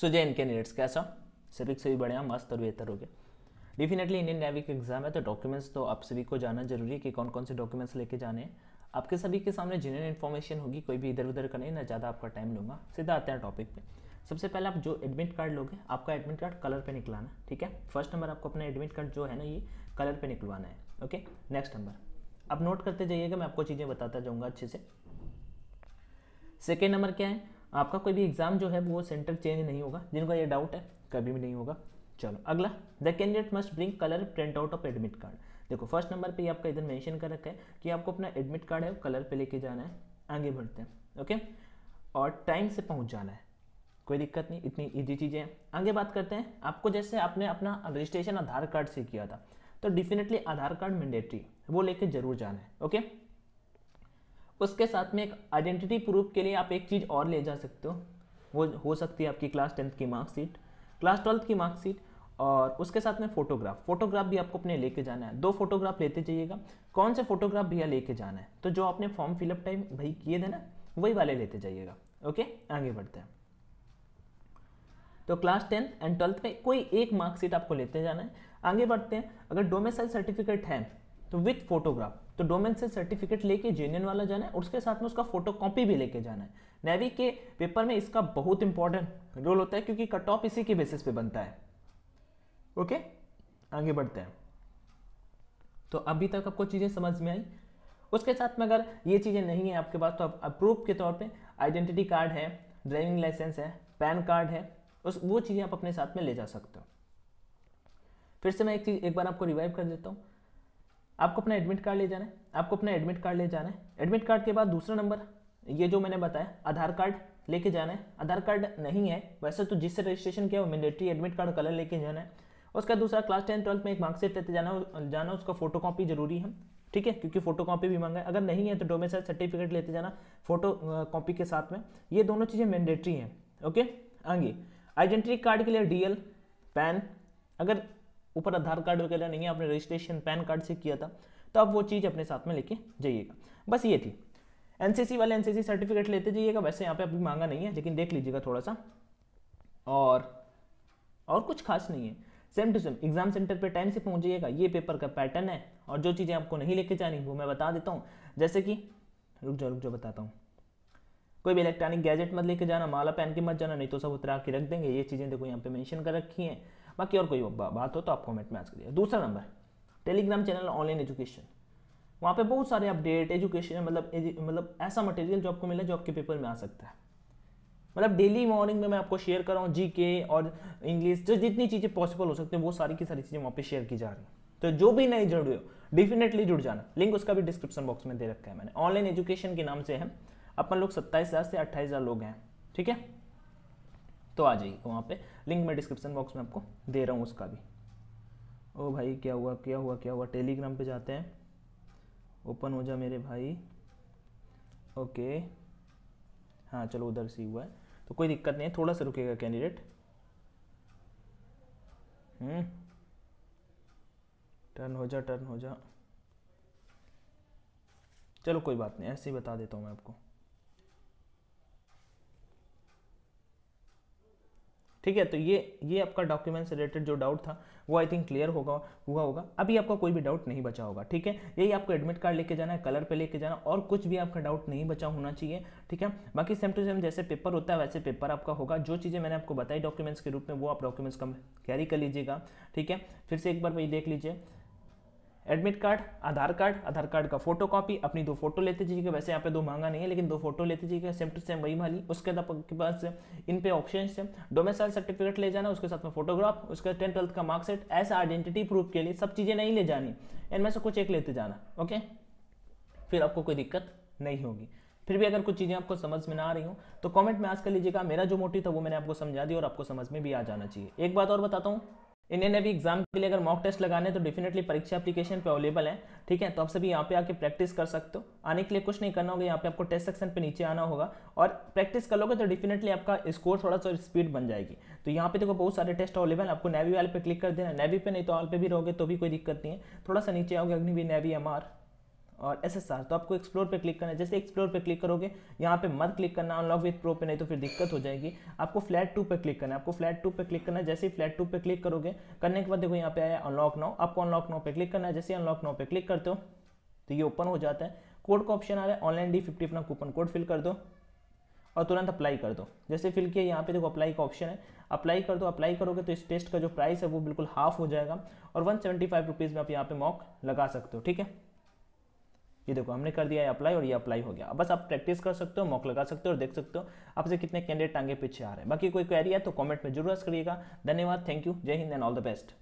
Suzanne candidates कैसा सभी से भी बढ़िया मस्त और बेहतर हो गया डेफिनेटली इंडियन नेवी का एग्ज़ाम है तो डॉक्यूमेंट्स तो आप सभी को जाना जरूरी है कि कौन कौन से डॉक्यूमेंट्स लेके जाने हैं आपके सभी के सामने जिन्हें इन्फॉर्मेशन होगी कोई भी इधर उधर का नहीं ना ज़्यादा आपका टाइम लूँगा सीधा आते हैं टॉपिक पे सबसे पहले आप जो एडमिट कार्ड लोगे आपका एडमिट कार्ड कलर पे निकलाना है ठीक है फर्स्ट नंबर आपको अपना एडमिट कार्ड जो है ना ये कलर पे निकलवाना है ओके नेक्स्ट नंबर आप नोट करते जाइएगा मैं आपको चीज़ें बताता जाऊँगा अच्छे से सेकेंड नंबर क्या है आपका कोई भी एग्ज़ाम जो है वो सेंटर चेंज नहीं होगा जिनका ये डाउट है कभी भी नहीं होगा चलो अगला the candidate must bring colour print out of admit card देखो फर्स्ट नंबर पे आपका इधर मेंशन कर रखा है कि आपको अपना एडमिट कार्ड है वो कलर पे लेके जाना है आगे बढ़ते हैं ओके और टाइम से पहुंच जाना है कोई दिक्कत नहीं इतनी ईजी चीज़ें हैं आगे बात करते हैं आपको जैसे आपने अपना रजिस्ट्रेशन आधार कार्ड से किया था तो डेफिनेटली आधार कार्ड मैंडेटरी वो लेके जरूर जाना है ओके उसके साथ में एक आइडेंटिटी प्रूफ के लिए आप एक चीज़ और ले जा सकते हो वो हो सकती है आपकी क्लास टेंथ की मार्कशीट क्लास ट्वेल्थ की मार्कशीट और उसके साथ में फोटोग्राफ फोटोग्राफ भी आपको अपने लेके जाना है दो फोटोग्राफ लेते जाइएगा कौन से फोटोग्राफ भैया लेके जाना है तो जो आपने फॉर्म फिलअप टाइम भाई किए थे ना वही वाले लेते जाइएगा ओके आगे बढ़ते हैं तो क्लास टेंथ एंड ट्वेल्थ में कोई एक मार्कशीट आपको लेते जाना है आगे बढ़ते हैं अगर डोमेसाइल सर्टिफिकेट है तो विथ फोटोग्राफ तो डोमेन से सर्टिफिकेट लेके जेन्यन वाला जाना है और उसके साथ में उसका फोटो कॉपी भी लेके जाना है नेवी के पेपर में इसका बहुत इंपॉर्टेंट रोल होता है क्योंकि कट ऑफ इसी के बेसिस पे बनता है ओके आगे बढ़ते हैं तो अभी तक आपको चीज़ें समझ में आई उसके साथ में अगर ये चीज़ें नहीं है आपके पास तो आप प्रूफ के तौर पर आइडेंटिटी कार्ड है ड्राइविंग लाइसेंस है पैन कार्ड है उस वो चीज़ें आप अपने साथ में ले जा सकते हो फिर से मैं एक चीज़ एक बार आपको रिवाइव कर देता हूँ आपको अपना एडमिट कार्ड ले जाना है आपको अपना एडमिट कार्ड ले जाना है एडमिट कार्ड के बाद दूसरा नंबर ये जो मैंने बताया आधार कार्ड लेके जाना है आधार कार्ड नहीं है वैसे तो जिससे रजिस्ट्रेशन किया वो मिलिट्री एडमिट कार्ड कलर लेके जाना है उसका दूसरा क्लास टेन ट्वेल्थ में एक मार्कशीट लेते जाना जाना उसका फोटो कॉपी जरूरी है ठीक है क्योंकि फोटो कॉपी भी मांगा है अगर नहीं है तो डोमेसाइल सर्टिफिकेट लेते जाना फोटो कॉपी के साथ में ये दोनों चीज़ें मैंडेटरी हैं ओके आगे आइडेंटिटी कार्ड के लिए डी पैन अगर ऊपर आधार कार्ड वगैरह नहीं है आपने रजिस्ट्रेशन पैन कार्ड से किया था तो आप वो चीज़ अपने साथ में लेके जाइएगा बस ये थी एनसीसी वाले एनसीसी सर्टिफिकेट लेते जाइएगा वैसे यहाँ पे अभी मांगा नहीं है लेकिन देख लीजिएगा थोड़ा सा और और कुछ खास नहीं है same to same exam centre पे टाइम से जाइएगा ये पेपर का पैटर्न है और जो चीज़ें आपको नहीं लेके जानी वो मैं बता देता हूँ जैसे कि रुक जाओ रुक जाओ बताता हूँ कोई भी इलेक्ट्रॉनिक गैजेट मत लेके जाना माला पहन के मत जाना नहीं तो सब उतरा के रख देंगे ये चीज़ें देखो यहाँ पे मेंशन कर रखी हैं बाकी और कोई बात हो तो आप कॉमेंट में आज करिए दूसरा number Telegram channel online education वहाँ पे बहुत सारे अपडेट एजुकेशन मतलब मतलब ऐसा मटेरियल जो आपको मिला जो आपके पेपर में आ सकता है मतलब डेली मॉर्निंग में मैं आपको शेयर कर रहा हूँ जी और इंग्लिश जो जितनी चीज़ें पॉसिबल हो सकती हैं वो सारी की सारी चीज़ें वहाँ पर शेयर की जा रही हैं तो जो भी नहीं जुड़ रहे हो डेफिनेटली जुड़ जाना लिंक उसका भी डिस्क्रिप्शन बॉक्स में दे रखा है मैंने ऑनलाइन एजुकेशन के नाम से है अपन लोग सत्ताईस हज़ार से अट्ठाईस हज़ार लोग हैं ठीक है तो आ जाइए वहाँ पे लिंक मैं डिस्क्रिप्शन बॉक्स में आपको दे रहा हूँ उसका भी ओ भाई क्या हुआ क्या हुआ क्या हुआ टेलीग्राम पे जाते हैं ओपन हो जा मेरे भाई ओके हाँ चलो उधर से हुआ है तो कोई दिक्कत नहीं है थोड़ा सा रुकेगा कैंडिडेट टर्न हम्म। हो जा टर्न हो जा चलो कोई बात नहीं ऐसे ही बता देता हूँ मैं आपको ठीक है तो ये ये आपका डॉक्यूमेंट से रिलेटेड जो डाउट था वो आई थिंक क्लियर होगा हुआ होगा अभी आपका कोई भी डाउट नहीं बचा होगा ठीक है यही आपको एडमिट कार्ड लेके जाना है कलर पे लेके जाना और कुछ भी आपका डाउट नहीं बचा होना चाहिए ठीक है बाकी सेम टू सेम जैसे पेपर होता है वैसे पेपर आपका होगा जो चीज़ें मैंने आपको बताई डॉक्यूमेंट्स के रूप में वो आप डॉक्यूमेंट्स कम कैरी कर लीजिएगा ठीक है फिर से एक बार वही देख लीजिए admit card Aadhaar card Aadhaar card का फोटो कॉपी अपनी दो फोटो लेते जाइए वैसे यहाँ पे दो मांगा नहीं है लेकिन दो फोटो लेते जाइए सेम टू सेम वही वाली उसके बाद आपके पास इन पे ऑप्शन है डोमेसाइल सर्टिफिकेट ले जाना उसके साथ में फोटोग्राफ उसके टेन ट्वेल्थ का मार्कशीट ऐसा आइडेंटिटी प्रूफ के लिए सब चीज़ें नहीं ले जानी इनमें से कुछ एक लेते जाना ओके फिर आपको कोई दिक्कत नहीं होगी फिर भी अगर कुछ चीज़ें आपको समझ में ना आ रही हो तो कमेंट में आज कर लीजिएगा मेरा जो मोटिव था वो मैंने आपको समझा दिया और आपको समझ में भी आ जाना चाहिए एक बात और बताता हूँ इंडियन भी एग्जाम के लिए अगर मॉक टेस्ट लगाने तो डेफिनेटली परीक्षा एप्लीकेशन पे अवेलेबल है ठीक है तो आप सभी यहाँ पे आके प्रैक्टिस कर सकते हो आने के लिए कुछ नहीं करना होगा यहाँ पे आपको टेस्ट सेक्शन पे नीचे आना होगा और प्रैक्टिस कर लोगे तो डेफिनेटली आपका स्कोर थोड़ा सा स्पीड बन जाएगी तो यहाँ पे देखो बहुत सारे टेस्ट अवेलेबल आपको नेवी वाले पे क्लिक कर देना नेवी पे नहीं तो ऑल पे भी रहोगे तो भी कोई दिक्कत नहीं है थोड़ा सा नीचे आओगे अग्निवीर नेवी एम और एस एस आर तो आपको एक्सप्लोर पे क्लिक करना है जैसे एक्सप्लोर पे क्लिक करोगे यहाँ पे मत क्लिक करना अनलॉक विथ प्रो पे नहीं तो फिर दिक्कत हो जाएगी आपको फ्लैट टू पे क्लिक करना है आपको फ्लैट टू पे क्लिक करना है जैसे ही फ्लैट टू पे क्लिक करोगे करने के बाद देखो यहाँ पे आया अनलॉक नाउ आपको अनलॉक नाउ पे क्लिक करना है जैसे अनलॉक नाउ पे क्लिक करते हो तो ये ओपन हो जाता है कोड का ऑप्शन आ रहा है ऑनलाइन डी फिफ्टी अपना कूपन कोड फिल कर दो और तुरंत अप्लाई कर दो जैसे फिल किया यहाँ पे देखो अप्लाई का ऑप्शन है अप्लाई कर दो अप्लाई करोगे तो इस टेस्ट का जो प्राइस है वो बिल्कुल हाफ हो जाएगा और वन सेवेंटी फाइव रुपीज़ में आप यहाँ पे मॉक लगा सकते हो ठीक है ये देखो हमने कर दिया है अप्लाई और ये अप्लाई हो गया बस आप प्रैक्टिस कर सकते हो मॉक लगा सकते हो और देख सकते हो आपसे कितने कैंडिडेट आगे पीछे आ रहे हैं बाकी कोई क्वेरी है तो कॉमेंट में जरूर करिएगा धन्यवाद thank you Jai Hind and all the best